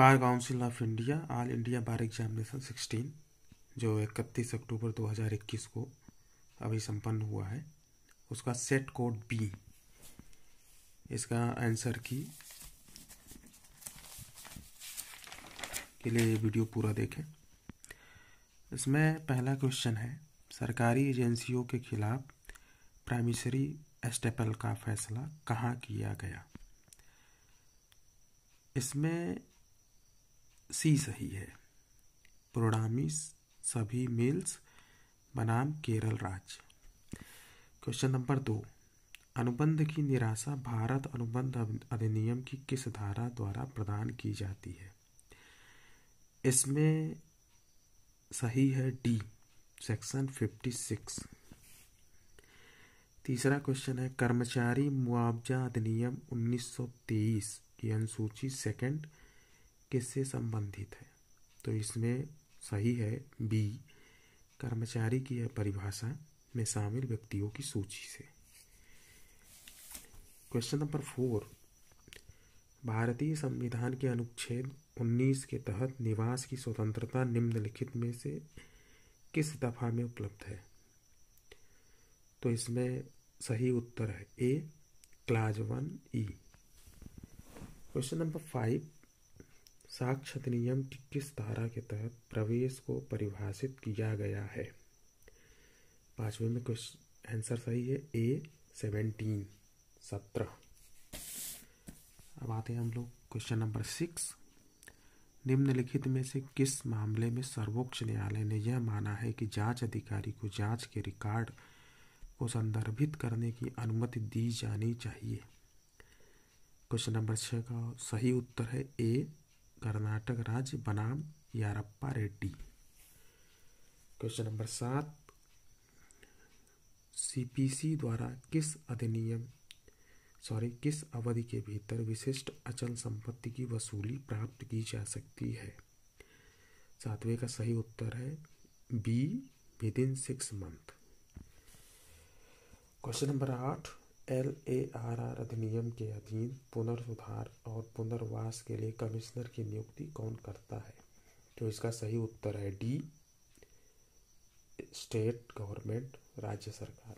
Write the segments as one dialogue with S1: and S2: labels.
S1: bar council of India all India bar examination 16 जो इकतीस अक्टूबर 2021 को अभी संपन्न हुआ है उसका सेट कोड बी इसका आंसर की के लिए वीडियो पूरा देखें इसमें पहला क्वेश्चन है सरकारी एजेंसियों के खिलाफ प्राइमिसरी स्टेपल का फैसला कहाँ किया गया इसमें सी सही है प्रोडामिस सभी मिल्स बनाम केरल राज्य क्वेश्चन नंबर दो अनुबंध की निराशा भारत अनुबंध अधिनियम की किस धारा द्वारा प्रदान की जाती है इसमें सही है डी सेक्शन फिफ्टी सिक्स तीसरा क्वेश्चन है कर्मचारी मुआवजा अधिनियम 1923 की अनुसूची सेकंड किससे संबंधित है तो इसमें सही है बी कर्मचारी की परिभाषा में शामिल व्यक्तियों की सूची से क्वेश्चन नंबर फोर भारतीय संविधान के अनुच्छेद 19 के तहत निवास की स्वतंत्रता निम्नलिखित में से किस दफा में उपलब्ध है तो इसमें सही उत्तर है A clause one E question number five साक्षत नियम की किस धारा के तहत प्रवेश को परिभाषित किया गया है पांचवे में कुछ आंसर सही है ए सेवेंटीन सत्रह अब आते हैं हम लोग क्वेश्चन नंबर सिक्स निम्नलिखित में से किस मामले में सर्वोच्च न्यायालय ने यह माना है कि जांच अधिकारी को जांच के रिकॉर्ड को संदर्भित करने की अनुमति दी जानी चाहिए क्वेश्चन नंबर छः का सही उत्तर है ए कर्नाटक राज्य बनाम यारप्पा रेड्डी क्वेश्चन नंबर सात सीपीसी द्वारा किस अधिनियम सॉरी किस अवधि के भीतर विशिष्ट अचल संपत्ति की वसूली प्राप्त की जा सकती है सातवें का सही उत्तर है B within six month question number आठ एल ए आर आर अधिनियम के अधीन पुनर्सुधार और पुनर्वास के लिए कमिश्नर की नियुक्ति कौन करता है तो इसका सही उत्तर है डी स्टेट गवर्नमेंट राज्य सरकार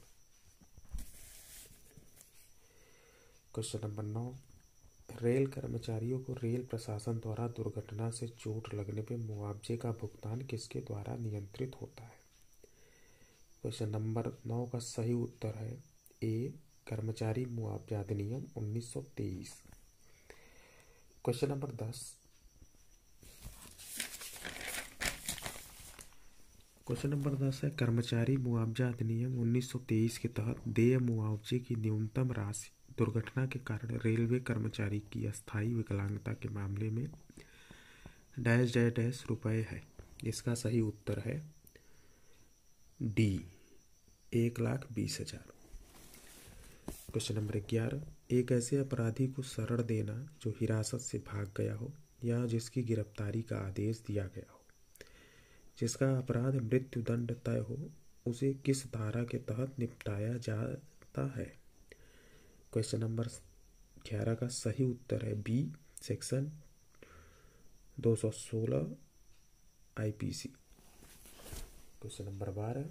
S1: क्वेश्चन नंबर नौ रेल कर्मचारियों को रेल प्रशासन द्वारा दुर्घटना से चोट लगने पर मुआवजे का भुगतान किसके द्वारा नियंत्रित होता है क्वेश्चन नंबर नौ का सही उत्तर है ए कर्मचारी मुआवजा अधिनियम 1923 क्वेश्चन नंबर दस क्वेश्चन नंबर दस है कर्मचारी मुआवजा अधिनियम 1923 के तहत देय मुआवजे की न्यूनतम राशि दुर्घटना के कारण रेलवे कर्मचारी की अस्थायी विकलांगता के मामले में डैश डैश डैश रुपये है इसका सही उत्तर है डी एक लाख बीस हजार क्वेश्चन नंबर ग्यारह एक ऐसे अपराधी को शरण देना जो हिरासत से भाग गया हो या जिसकी गिरफ्तारी का आदेश दिया गया हो जिसका अपराध मृत्यु दंड तय हो उसे किस धारा के तहत निपटाया जाता है क्वेश्चन नंबर ग्यारह का सही उत्तर है B section 216 IPC question number बारह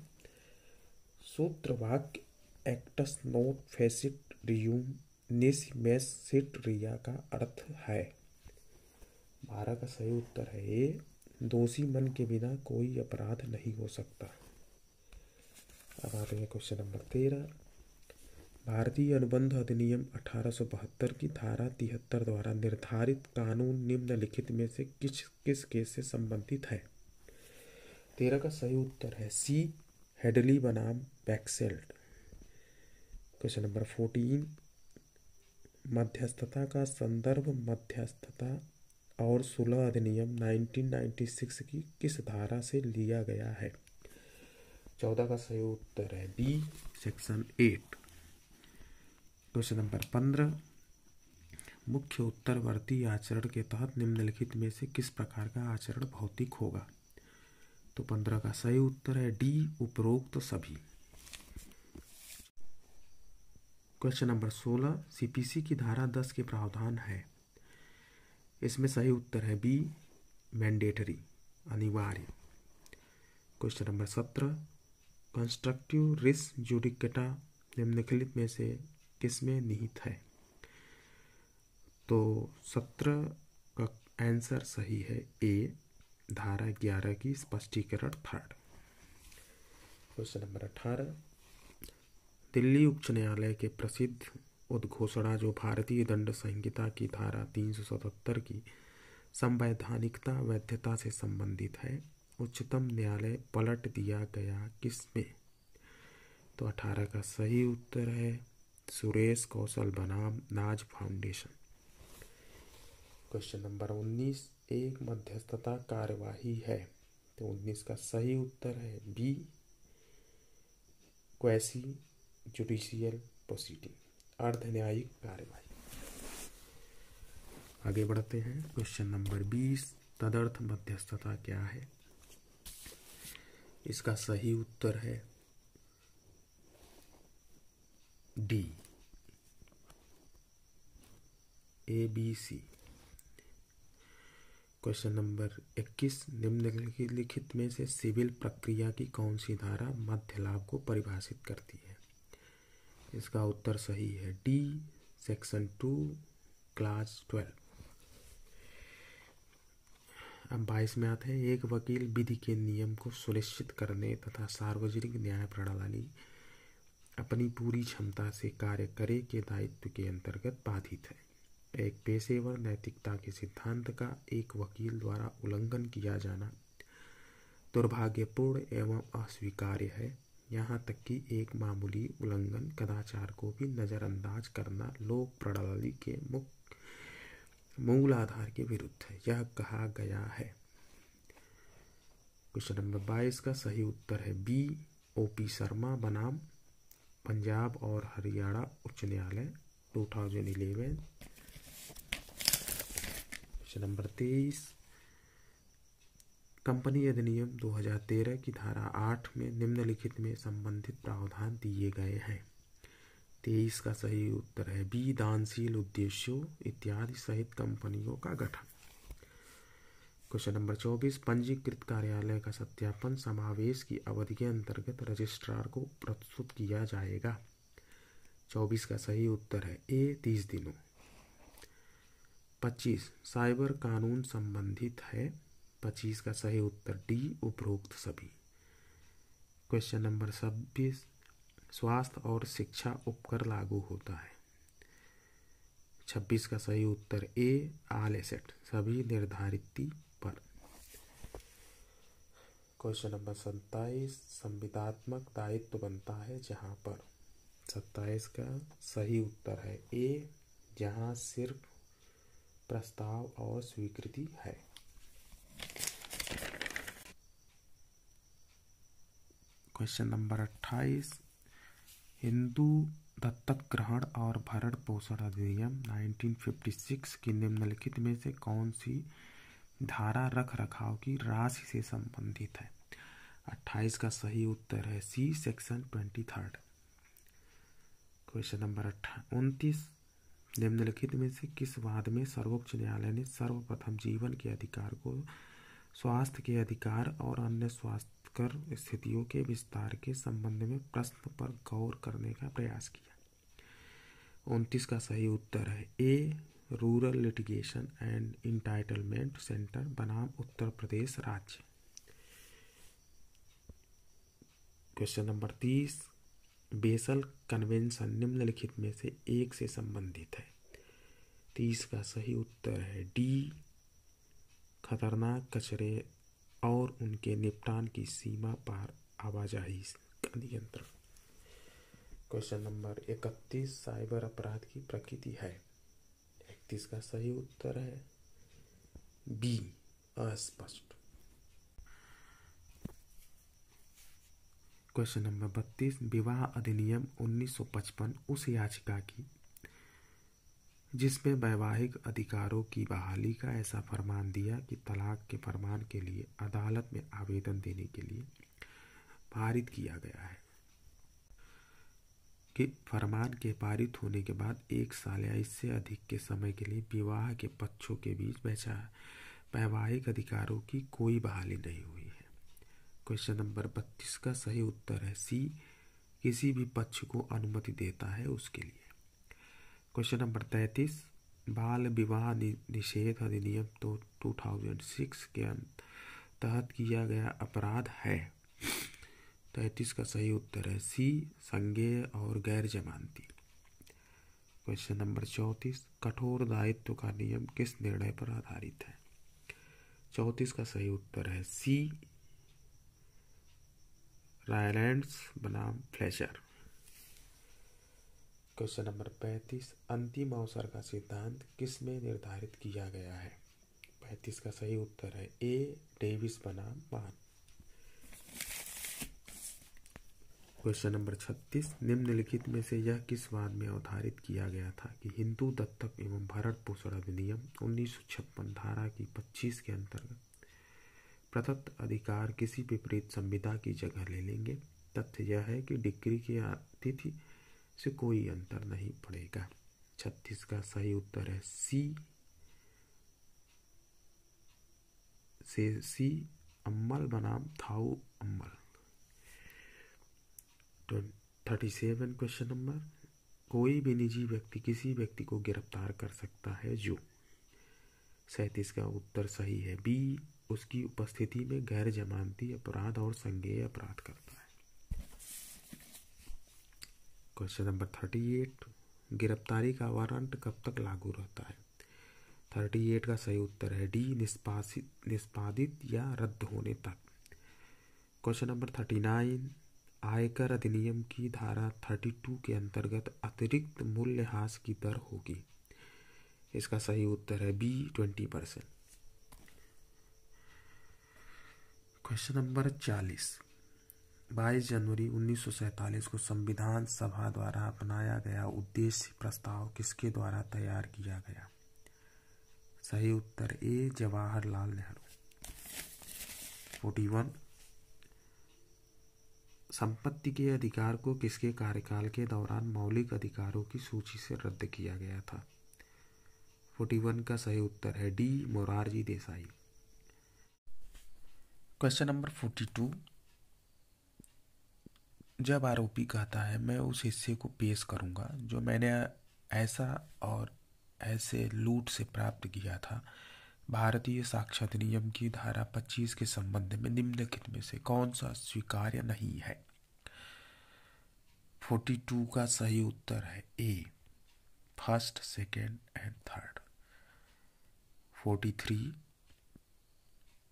S1: सूत्र वाक्य एक्टस नोट फेसिट रियूम निसमेसिट रिया का अर्थ है बारह का सही उत्तर है ये दोषी मन के बिना कोई अपराध नहीं हो सकता अब आते हैं क्वेश्चन नंबर तेरह भारतीय अनुबंध अधिनियम अठारह की धारा तिहत्तर द्वारा निर्धारित कानून निम्नलिखित में से किस किस केस से संबंधित है तेरह का सही उत्तर है सी हेडली बनाम बैक्सेल्ट क्वेश्चन नंबर फोर्टीन मध्यस्थता का संदर्भ मध्यस्थता और सुलह अधिनियम 1996 की किस धारा से लिया गया है चौदह का सही उत्तर है B section eight question number पंद्रह मुख्य उत्तरवर्ती आचरण के तहत निम्नलिखित में से किस प्रकार का आचरण भौतिक होगा तो पंद्रह का सही उत्तर है डी उपरोक्त तो सभी क्वेश्चन नंबर सोलह सीपीसी की धारा दस के प्रावधान है इसमें सही उत्तर है बी मैंडेटरी अनिवार्य क्वेश्चन नंबर सत्रह कंस्ट्रक्टिव रिस जुडिकटा निम्नलिखित में से किसमें निहित है तो सत्रह का आंसर सही है ए धारा ग्यारह की स्पष्टीकरण थर्ड क्वेश्चन नंबर अठारह दिल्ली उच्च न्यायालय के प्रसिद्ध उद्घोषणा जो भारतीय दंड संहिता की धारा 377 की संवैधानिकता वैधता से संबंधित है उच्चतम न्यायालय पलट दिया गया किसमें तो 18 का सही उत्तर है सुरेश कौशल बनाम नाज फाउंडेशन क्वेश्चन नंबर 19 एक मध्यस्थता कार्यवाही है तो 19 का सही उत्तर है बी क्वैसी जुडिशियल प्रोसीडिंग अर्धन्यायिक कार्यवाही आगे बढ़ते हैं क्वेश्चन नंबर बीस तदर्थ मध्यस्थता क्या है इसका सही उत्तर है D A B C question number 21 निम्नलिखित में से सिविल प्रक्रिया की कौन सी धारा मध्य लाभ को परिभाषित करती है इसका उत्तर सही है D section two class twelve अब बाईस में आते हैं एक वकील विधि के नियम को सुनिश्चित करने तथा सार्वजनिक न्याय प्रणाली अपनी पूरी क्षमता से कार्य करे के दायित्व के अंतर्गत बाधित है एक पेशेवर नैतिकता के सिद्धांत का एक वकील द्वारा उल्लंघन किया जाना दुर्भाग्यपूर्ण एवं अस्वीकार्य है यहाँ तक कि एक मामूली उल्लंघन कदाचार को भी नज़रअंदाज करना लोक प्रणाली के मुख्य मूल आधार के विरुद्ध है यह कहा गया है क्वेश्चन नंबर बाईस का सही उत्तर है बी ओ पी शर्मा बनाम पंजाब और हरियाणा उच्च न्यायालय 2011 क्वेश्चन नंबर तेईस कंपनी अधिनियम 2013 की धारा 8 में निम्नलिखित में संबंधित प्रावधान दिए गए हैं तेईस का सही उत्तर है बी दानशील उद्देश्यों इत्यादि सहित कंपनियों का गठन क्वेश्चन नंबर चौबीस पंजीकृत कार्यालय का सत्यापन समावेश की अवधि के अंतर्गत रजिस्ट्रार को प्रस्तुत किया जाएगा चौबीस का सही उत्तर है ए तीस दिनों पच्चीस साइबर कानून संबंधित है पच्चीस का सही उत्तर डी उपरोक्त सभी क्वेश्चन नंबर छब्बीस स्वास्थ्य और शिक्षा उपकर लागू होता है छब्बीस का सही उत्तर ए आल एसेट सभी निर्धारित पर क्वेश्चन नंबर सत्ताईस संविदात्मक दायित्व बनता है जहाँ पर सत्ताईस का सही उत्तर है ए जहां सिर्फ प्रस्ताव और स्वीकृति है क्वेश्चन नंबर अट्ठाईस हिंदू दत्तक ग्रहण और भरण पोषण अधिनियम 1956 की निम्नलिखित में से कौन सी धारा रख रखाव की राशि से संबंधित है 28 का सही उत्तर है सी सेक्शन 23 क्वेश्चन नंबर अट्ठा उनतीस निम्नलिखित में से किस वाद में सर्वोच्च न्यायालय ने सर्वप्रथम जीवन के अधिकार को स्वास्थ्य के अधिकार और अन्य स्वास्थ्य कर स्थितियों के विस्तार के संबंध में प्रश्न पर गौर करने का प्रयास किया उनतीस का सही उत्तर है A rural litigation and entitlement centre बनाम उत्तर प्रदेश राज्य क्वेश्चन नंबर तीस बेसल कन्वेंशन निम्नलिखित में से एक से संबंधित है तीस का सही उत्तर है डी खतरनाक कचरे और उनके निपटान की सीमा पार आवाजाही नियंत्रण क्वेश्चन नंबर इकतीस साइबर अपराध की प्रकृति है इकतीस का सही उत्तर है बी अस्पष्ट क्वेश्चन नंबर बत्तीस विवाह अधिनियम 1955 उस याचिका की जिसमें वैवाहिक अधिकारों की बहाली का ऐसा फरमान दिया कि तलाक के फरमान के लिए अदालत में आवेदन देने के लिए पारित किया गया है कि फरमान के पारित होने के बाद एक साल या इससे अधिक के समय के लिए विवाह के पक्षों के बीच बचा वैवाहिक अधिकारों की कोई बहाली नहीं हुई है क्वेश्चन नंबर बत्तीस का सही उत्तर है सी किसी भी पक्ष को अनुमति देता है उसके लिए क्वेश्चन नंबर तैंतीस बाल विवाह निषेध अधिनियम तो 2006 के अं, तहत किया गया अपराध है तैतीस का सही उत्तर है सी संज्ञेय और गैर जमानती क्वेश्चन नंबर चौंतीस कठोर दायित्व का नियम किस निर्णय पर आधारित है चौंतीस का सही उत्तर है सी रायलैंड्स बनाम फ्लेशर क्वेश्चन नंबर पैंतीस अंतिम अवसर का सिद्धांत किस निर्धारित किया गया है पैंतीस का सही उत्तर है ए डेविस बनाम मान क्वेश्चन नंबर छत्तीस निम्नलिखित में से यह किस वाद में अवधारित किया गया था कि हिंदू दत्तक एवं भारत पोषण अधिनियम उन्नीस धारा की 25 के अंतर्गत प्रदत्त अधिकार किसी विपरीत संविदा की जगह ले लेंगे तथ्य यह है कि डिग्री के अतिथि से कोई अंतर नहीं पड़ेगा छत्तीस का सही उत्तर है सी से सी अम्मल बनाम Thau Ammal thirty seven question number कोई भी निजी व्यक्ति किसी व्यक्ति को गिरफ्तार कर सकता है जो सैतीस का उत्तर सही है बी उसकी उपस्थिति में गैर जमानती अपराध और संज्ञेय अपराध करता क्वेश्चन नंबर थर्टी एट गिरफ्तारी का वारंट कब तक लागू रहता है थर्टी एट का सही उत्तर है डी निष्पासित निष्पादित या रद्द होने तक क्वेश्चन नंबर थर्टी नाइन आयकर अधिनियम की धारा थर्टी टू के अंतर्गत अतिरिक्त मूल्यह्रास की दर होगी इसका सही उत्तर है B twenty percent question number चालीस 22 जनवरी उन्नीस को संविधान सभा द्वारा अपनाया गया उद्देश्य प्रस्ताव किसके द्वारा तैयार किया गया सही उत्तर ए जवाहरलाल नेहरू 41 संपत्ति के अधिकार को किसके कार्यकाल के दौरान मौलिक अधिकारों की सूची से रद्द किया गया था 41 का सही उत्तर है D Morarji Desai question number 42 जब आरोपी कहता है मैं उस हिस्से को पेश करूंगा जो मैंने ऐसा और ऐसे लूट से प्राप्त किया था भारतीय साक्षरता नियम की धारा 25 के संबंध में निम्नलिखित में से कौन सा स्वीकार्य नहीं है 42 का सही उत्तर है A first second and third 43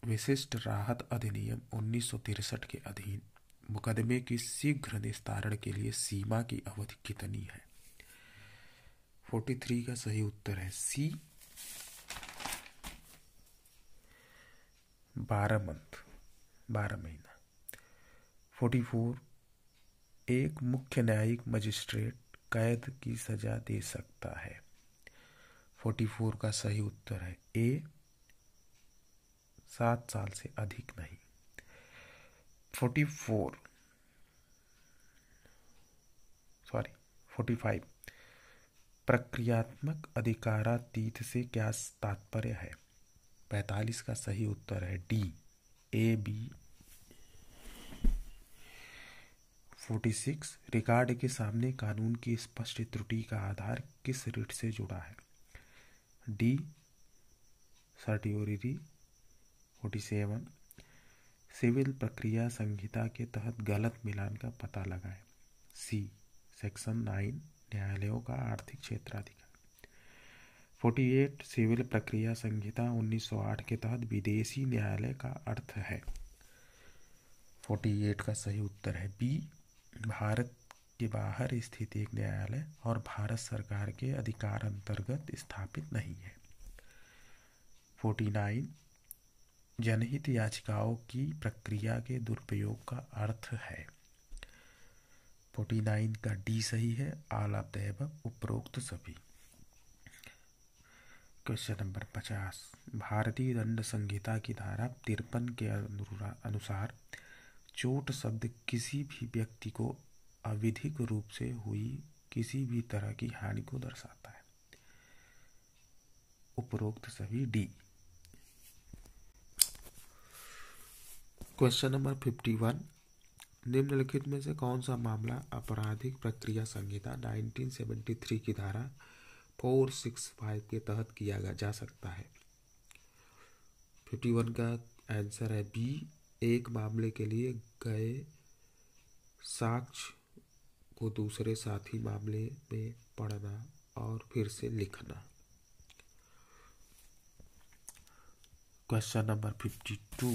S1: विशिष्ट राहत अधिनियम उन्नीस के अधीन मुकदमे की शीघ्र निस्तारण के लिए सीमा की अवधि कितनी है 43 का सही उत्तर है सी बारह मंथ बारह महीना 44 एक मुख्य न्यायिक मजिस्ट्रेट कैद की सजा दे सकता है 44 का सही उत्तर है ए सात साल से अधिक नहीं forty four sorry forty five प्रक्रियात्मक अधिकारातीत से क्या तात्पर्य है पैतालीस का सही उत्तर है D A B forty six record के सामने कानून की स्पष्ट त्रुटि का आधार किस रिट से जुड़ा है डी सर्टिरी फोर्टी सेवन सिविल प्रक्रिया संहिता के तहत गलत मिलान का पता लगाएं सी सेक्शन नाइन न्यायालयों का आर्थिक क्षेत्राधिकार एट सिविल प्रक्रिया संहिता 1908 के तहत विदेशी न्यायालय का अर्थ है फोर्टी एट का सही उत्तर है बी भारत के बाहर स्थित एक न्यायालय और भारत सरकार के अधिकार अंतर्गत स्थापित नहीं है फोर्टी नाइन जनहित याचिकाओं की प्रक्रिया के दुरुपयोग का अर्थ है फोर्टी नाइन का डी सही है आलापदैव उपरोक्त सभी क्वेश्चन नंबर पचास भारतीय दंड संहिता की धारा तिरपन के अनुसार चोट शब्द किसी भी व्यक्ति को अविधिक रूप से हुई किसी भी तरह की हानि को दर्शाता है उपरोक्त सभी D question number fifty one निम्नलिखित में से कौन सा मामला आपराधिक प्रक्रिया संहिता 1973 की धारा 465 के तहत किया जा सकता है 51 का आंसर है बी एक मामले के लिए गए साक्ष्य को दूसरे साथी मामले में पढ़ना और फिर से लिखना क्वेश्चन नंबर फिफ्टी टू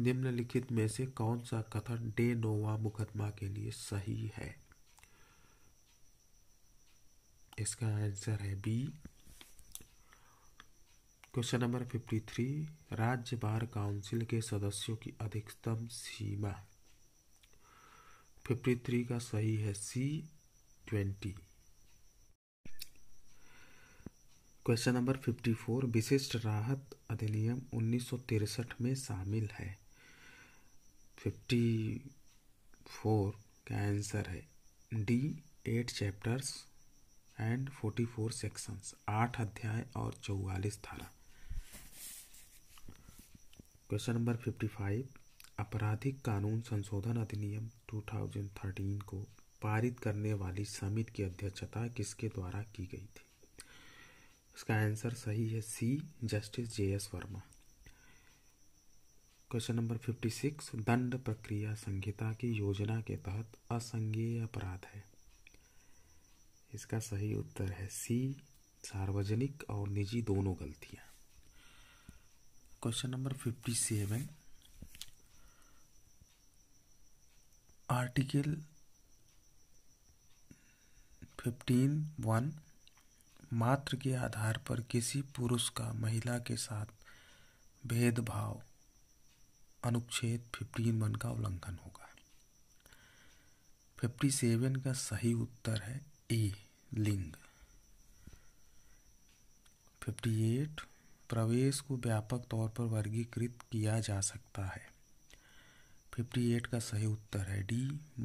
S1: निम्नलिखित में से कौन सा कथन डे नोवा मुकदमा के लिए सही है इसका आंसर है B question number fifty three राज्य बार काउंसिल के सदस्यों की अधिकतम सीमा फिफ्टी थ्री का सही है C twenty question number fifty four विशिष्ट राहत अधिनियम उन्नीस में शामिल है फिफ्टी फोर का आंसर है D eight chapters and forty four sections आठ अध्याय और चौवालीस धारा क्वेश्चन नंबर फिफ्टी फाइव आपराधिक कानून संशोधन अधिनियम टू थाउजेंड थर्टीन को पारित करने वाली समिति की अध्यक्षता किसके द्वारा की गई थी इसका आंसर सही है C justice J S Verma question number fifty six दंड प्रक्रिया संहिता की योजना के तहत असंज्ञेय अपराध है इसका सही उत्तर है सी सार्वजनिक और निजी दोनों गलतियां question number fifty seven article fifteen one मात्र के आधार पर किसी पुरुष का महिला के साथ भेदभाव अनुच्छेद फिफ्टीन वन का उल्लंघन होगा फिफ्टी सेवन का सही उत्तर है ए लिंग फिफ्टी एट प्रवेश को व्यापक तौर पर वर्गीकृत किया जा सकता है फिफ्टी एट का सही उत्तर है D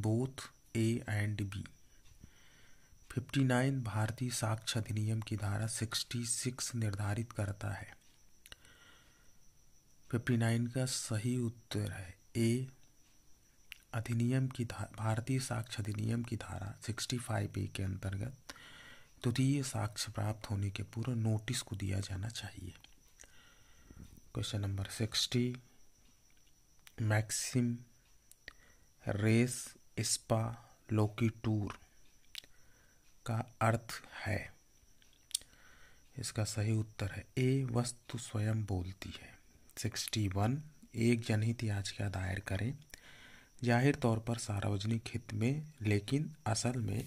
S1: both A and B fifty nine भारतीय साक्ष्य अधिनियम की धारा सिक्सटी सिक्स निर्धारित करता है फिफ्टी नाइन का सही उत्तर है ए अधिनियम की भारतीय साक्ष्य अधिनियम की धारा सिक्सटी फाइव ए के अंतर्गत तृतीय तो साक्ष्य प्राप्त होने के पूर्व नोटिस को दिया जाना चाहिए क्वेश्चन नंबर सिक्सटी मैक्सिम रेस स्पा लोकी टूर का अर्थ है इसका सही उत्तर है ए वस्तु स्वयं बोलती है सिक्सटी वन एक जनहित याचिका दायर करें जाहिर तौर पर सार्वजनिक हित में लेकिन असल में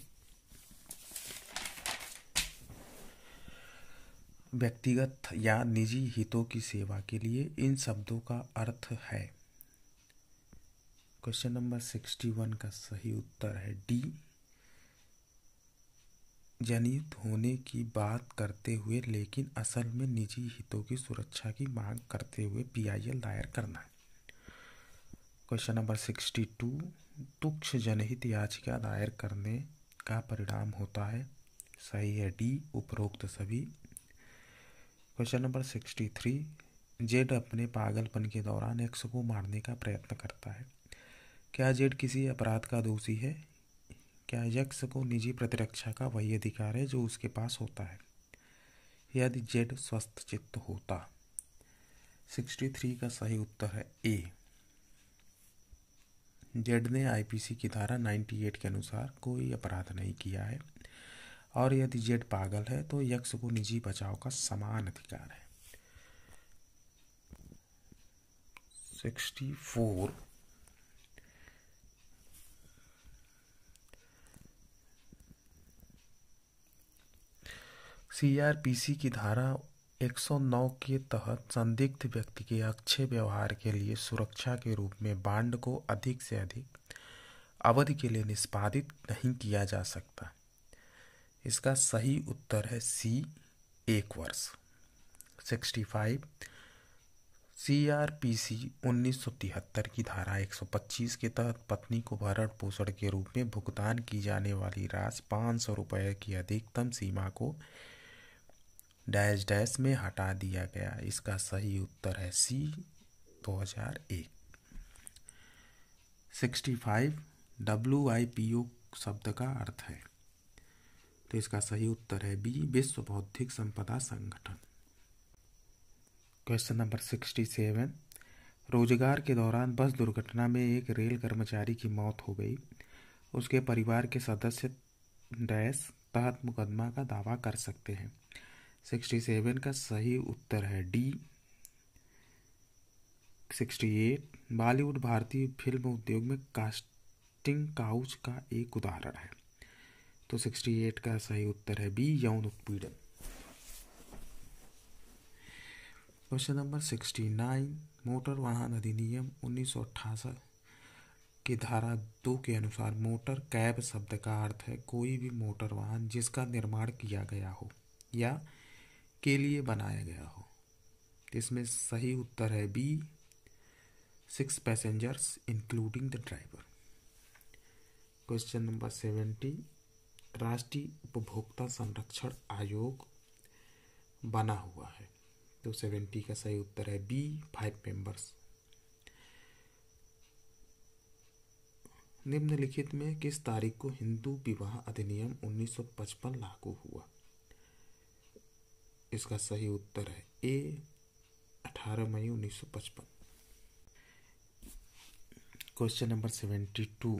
S1: व्यक्तिगत या निजी हितों की सेवा के लिए इन शब्दों का अर्थ है क्वेश्चन नंबर सिक्सटी वन का सही उत्तर है डी जनित होने की बात करते हुए लेकिन असल में निजी हितों की सुरक्षा की मांग करते हुए पीआईएल दायर करना है क्वेश्चन नंबर सिक्सटी टू तुक्ष जनहित याचिका दायर करने का परिणाम होता है सही है डी उपरोक्त सभी question number sixty three Z अपने पागलपन के दौरान एक्स को मारने का प्रयत्न करता है क्या जेड किसी अपराध का दोषी है क्या यक्ष को निजी प्रतिरक्षा का वही अधिकार है जो उसके पास होता है यदि जेड स्वस्थ चित्त होता सिक्सटी थ्री का सही उत्तर है ए जेड ने आईपीसी की धारा नाइन्टी एट के अनुसार कोई अपराध नहीं किया है और यदि जेड पागल है तो यक्ष को निजी बचाव का समान अधिकार है सिक्सटी फोर सीआरपीसी की धारा 109 के तहत संदिग्ध व्यक्ति के अच्छे व्यवहार के लिए सुरक्षा के रूप में बांड को अधिक से अधिक अवधि के लिए निष्पादित नहीं किया जा सकता इसका सही उत्तर है सी एक वर्ष 65 सीआरपीसी 1973 की धारा 125 के तहत पत्नी को भरण पोषण के रूप में भुगतान की जाने वाली राशि पाँच सौ रुपये की अधिकतम सीमा को डैश डैश में हटा दिया गया इसका सही उत्तर है सी 2001 65 डब्ल्यू आई पी ओ शब्द का अर्थ है तो इसका सही उत्तर है बी विश्व बौद्धिक संपदा संगठन क्वेश्चन नंबर सिक्सटी सेवन रोजगार के दौरान बस दुर्घटना में एक रेल कर्मचारी की मौत हो गई उसके परिवार के सदस्य डैश तहत मुकदमा का दावा कर सकते हैं सिक्सटी सेवन का सही उत्तर है डी सिक्सटी एट बॉलीवुड भारतीय फिल्म उद्योग में कास्टिंग काउच का एक उदाहरण है तो सिक्सटी एट का सही उत्तर है बी यौन उत्पीड़न question number sixty nine motor वाहन अधिनियम उन्नीस सौ की धारा दो के अनुसार मोटर कैब शब्द का अर्थ है कोई भी मोटर वाहन जिसका निर्माण किया गया हो या के लिए बनाया गया हो इसमें सही उत्तर है B six passengers including the driver question number seventy राष्ट्रीय उपभोक्ता संरक्षण आयोग बना हुआ है तो सेवेंटी का सही उत्तर है बी फाइव मेंबर्स निम्नलिखित में किस तारीख को हिंदू विवाह अधिनियम 1955 लागू हुआ इसका सही उत्तर है ए 18 मई 1955 question number seventy two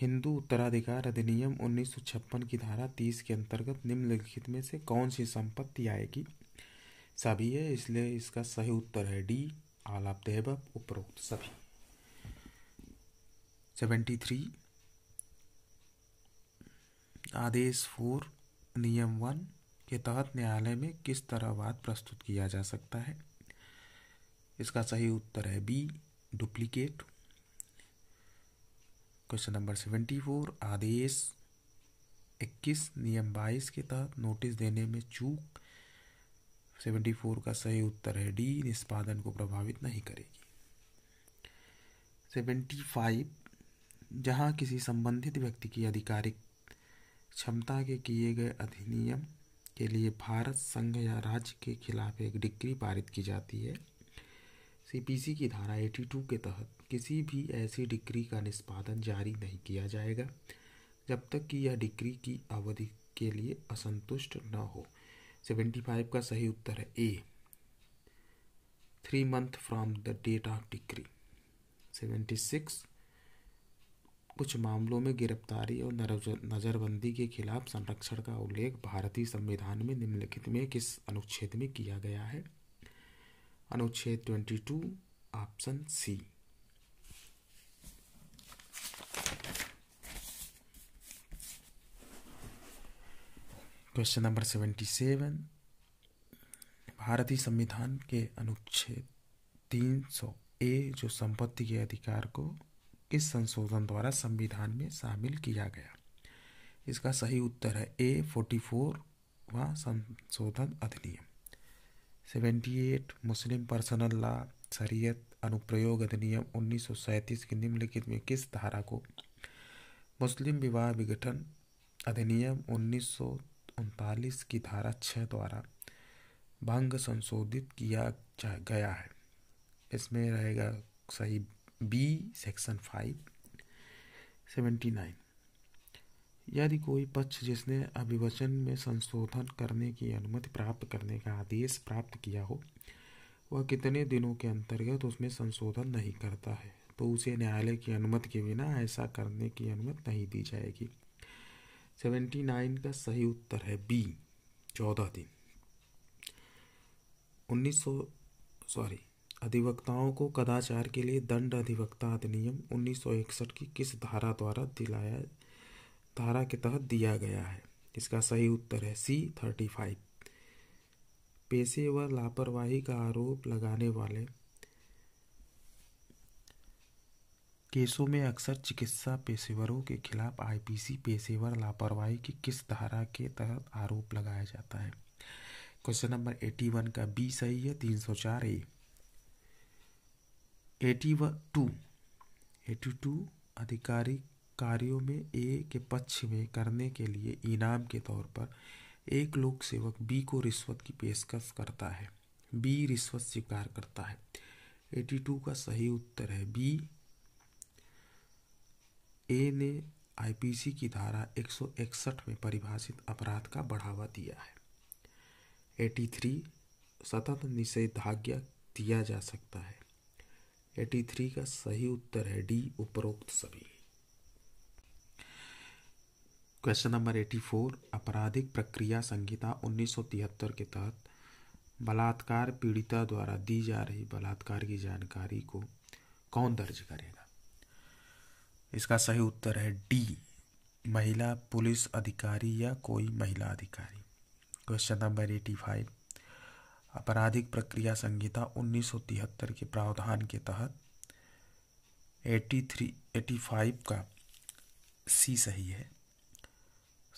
S1: Hindu उत्तराधिकार अधिनियम 1956 की धारा 30 के अंतर्गत निम्नलिखित में से कौन सी संपत्ति आएगी सभी है इसलिए इसका सही उत्तर है डी आलाप देहबब उपरोक्त सभी सेवेंटी थ्री आदेश फोर नियम वन के तहत न्यायालय में किस तरह वाद प्रस्तुत किया जा सकता है इसका सही उत्तर है B duplicate question number seventy four आदेश इक्कीस नियम बाईस के तहत नोटिस देने में चूक सेवेंटी फोर का सही उत्तर है डी निष्पादन को प्रभावित नहीं करेगी सेवेंटी फाइव जहाँ किसी संबंधित व्यक्ति की आधिकारिक क्षमता के किए गए अधिनियम के लिए भारत संघ या राज्य के खिलाफ एक डिग्री पारित की जाती है सीपीसी की धारा 82 के तहत किसी भी ऐसी डिग्री का निष्पादन जारी नहीं किया जाएगा जब तक कि यह डिग्री की अवधि के लिए असंतुष्ट न हो 75 का सही उत्तर है A three month from the date of decree 76 कुछ मामलों में गिरफ्तारी और नज़रबंदी के खिलाफ संरक्षण का उल्लेख भारतीय संविधान में निम्नलिखित में किस अनुच्छेद में किया गया है अनुच्छेद twenty two option C question number seventy seven भारतीय संविधान के अनुच्छेद तीन सौ ए जो संपत्ति के अधिकार को किस संशोधन द्वारा संविधान में शामिल किया गया इसका सही उत्तर है ए फोर्टी फोर व संशोधन अधिनियम seventy eight Muslim personal law शरीयत अनुप्रयोग अधिनियम उन्नीस के निम्नलिखित में किस धारा को मुस्लिम विवाह विघटन अधिनियम उन्नीस सौ उनतालीस की धारा छः द्वारा भंग संशोधित किया गया है इसमें रहेगा सही B section five seventy nine यदि कोई पक्ष जिसने अभिवचन में संशोधन करने की अनुमति प्राप्त करने का आदेश प्राप्त किया हो वह कितने दिनों के अंतर्गत तो उसमें संशोधन नहीं करता है तो उसे न्यायालय की अनुमति के बिना ऐसा करने की अनुमति नहीं दी जाएगी सेवेंटी नाइन का सही उत्तर है बी चौदह दिन उन्नीस सौ सॉरी अधिवक्ताओं को कदाचार के लिए दंड अधिवक्ता अधिनियम उन्नीस की किस धारा द्वारा दिलाया धारा के तहत दिया गया है इसका सही उत्तर है सी थर्टी फाइव पेशे व लापरवाही का आरोप लगाने वाले केसों में अक्सर चिकित्सा पेशेवरों के खिलाफ आईपीसी पेशेवर लापरवाही की किस धारा के तहत आरोप लगाया जाता है क्वेश्चन नंबर एटी वन का बी सही है तीन सौ चार ए एटी व टू एटी टू आधिकारिक कार्यों में ए के पक्ष में करने के लिए इनाम के तौर पर एक लोक सेवक बी को रिश्वत की पेशकश करता है बी रिश्वत स्वीकार करता है एटी टू का सही उत्तर है बी ए ने आईपीसी की धारा 161 में परिभाषित अपराध का बढ़ावा दिया है 83 सतत निषेधाज्ञा दिया जा सकता है एटी थ्री का सही उत्तर है डी उपरोक्त सभी क्वेश्चन नंबर एटी फोर आपराधिक प्रक्रिया संहिता 1973 के तहत बलात्कार पीड़िता द्वारा दी जा रही बलात्कार की जानकारी को कौन दर्ज करेगा इसका सही उत्तर है डी महिला पुलिस अधिकारी या कोई महिला अधिकारी क्वेश्चन नंबर एटी फाइव आपराधिक प्रक्रिया संहिता 1973 के प्रावधान के तहत 83 85 का सी सही है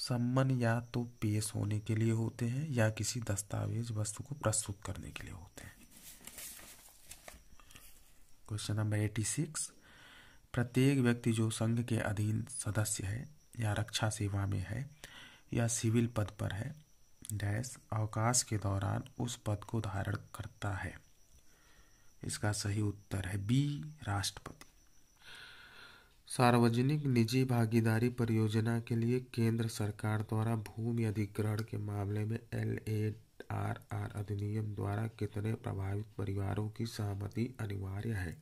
S1: सम्मन या तो पेश होने के लिए होते हैं या किसी दस्तावेज वस्तु को प्रस्तुत करने के लिए होते हैं क्वेश्चन नंबर एटी सिक्स प्रत्येक व्यक्ति जो संघ के अधीन सदस्य है या रक्षा सेवा में है या सिविल पद पर है डैश अवकाश के दौरान उस पद को धारण करता है इसका सही उत्तर है बी राष्ट्रपति सार्वजनिक निजी भागीदारी परियोजना के लिए केंद्र सरकार द्वारा भूमि अधिग्रहण के मामले में एल ए आर आर अधिनियम द्वारा कितने प्रभावित परिवारों की सहमति अनिवार्य है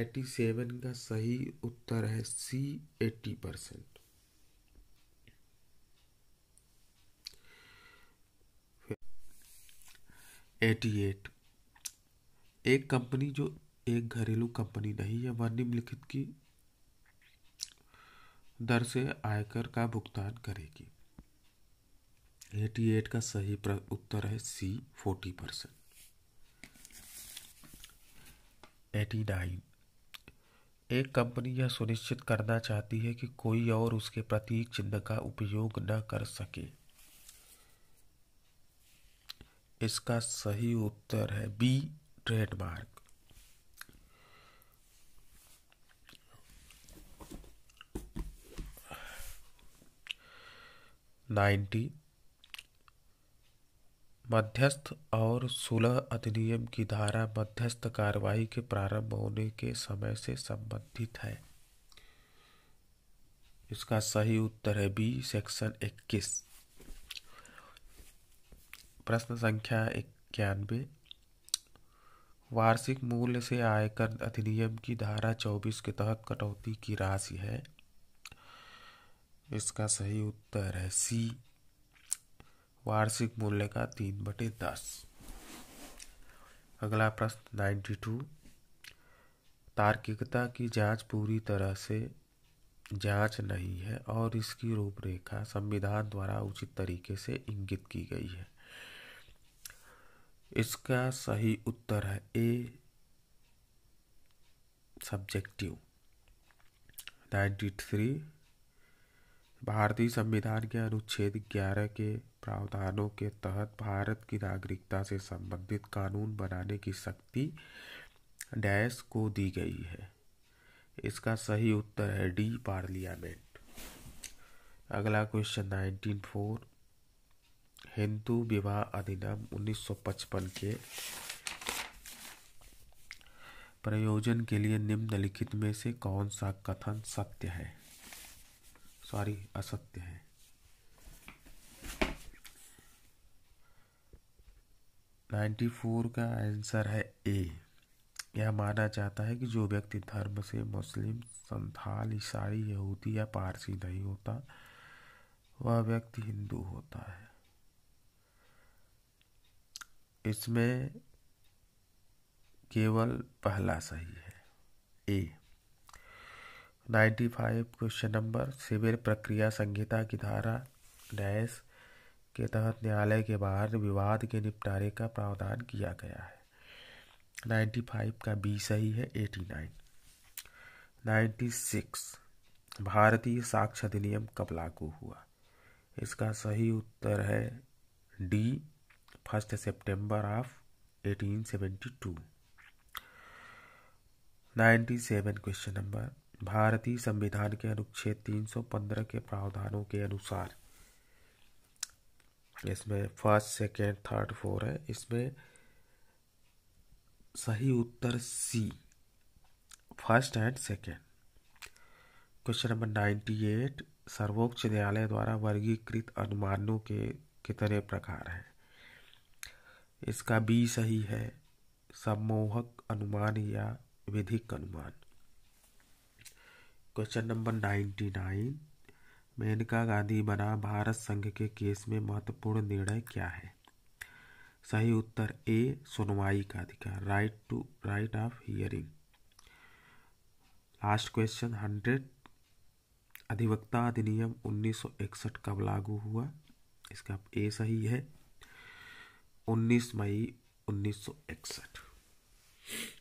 S1: एटी सेवन का सही उत्तर है C eighty percent eighty eight एक कंपनी जो एक घरेलू कंपनी नहीं है वह निम्नलिखित की दर से आयकर का भुगतान करेगी एटी एट का सही उत्तर है C forty percent eighty nine एक कंपनी यह सुनिश्चित करना चाहती है कि कोई और उसके प्रतीक चिन्ह का उपयोग न कर सके इसका सही उत्तर है बी ट्रेडमार्क नाइन्टी मध्यस्थ और सुलह अधिनियम की धारा मध्यस्थ कार्रवाई के प्रारंभ होने के समय से संबंधित है इसका सही उत्तर है बी सेक्शन इक्कीस प्रश्न संख्या इक्यानवे वार्षिक मूल्य से आयकर अधिनियम की धारा चौबीस के तहत कटौती की राशि है इसका सही उत्तर है सी वार्षिक मूल्य का तीन बटे दस अगला प्रश्न नाइन्टी टू तार्किकता की जांच पूरी तरह से जांच नहीं है और इसकी रूपरेखा संविधान द्वारा उचित तरीके से इंगित की गई है इसका सही उत्तर है ए सब्जेक्टिव नाइन्टी थ्री भारतीय संविधान के अनुच्छेद 11 के प्रावधानों के तहत भारत की नागरिकता से संबंधित कानून बनाने की शक्ति डैश को दी गई है इसका सही उत्तर है डी पार्लियामेंट अगला क्वेश्चन नाइनटीन फोर हिंदू विवाह अधिनियम 1955 के प्रयोजन के लिए निम्नलिखित में से कौन सा कथन सत्य है सॉरी असत्य है नाइन्टी फोर का आंसर है ए यह माना जाता है कि जो व्यक्ति धर्म से मुस्लिम संथाल ईसाई यहूदी या पारसी नहीं होता वह व्यक्ति हिंदू होता है इसमें केवल पहला सही है A ninety five question number civil प्रक्रिया संहिता की धारा डैश के तहत न्यायालय के बाहर विवाद के निपटारे का प्रावधान किया गया है नाइन्टी फाइव का बी सही है एटी नाइन नाइन्टी सिक्स भारतीय साक्ष्य अधिनियम कब लागू हुआ इसका सही उत्तर है D first September of 1872 97 question number भारतीय संविधान के अनुच्छेद 315 के प्रावधानों के अनुसार इसमें फर्स्ट सेकेंड थर्ड फोर है इसमें सही उत्तर C first and second question number ninety eight सर्वोच्च न्यायालय द्वारा वर्गीकृत अनुमानों के कितने प्रकार हैं इसका बी सही है सम्मोहक अनुमान या विधिक अनुमान question number ninety nine Maneka Gandhi बना भारत संघ के केस में महत्वपूर्ण निर्णय क्या है सही उत्तर ए सुनवाई का अधिकार right to right of hearing last question hundred अधिवक्ता अधिनियम 1961 कब लागू हुआ इसका ए सही है 19 मई 1961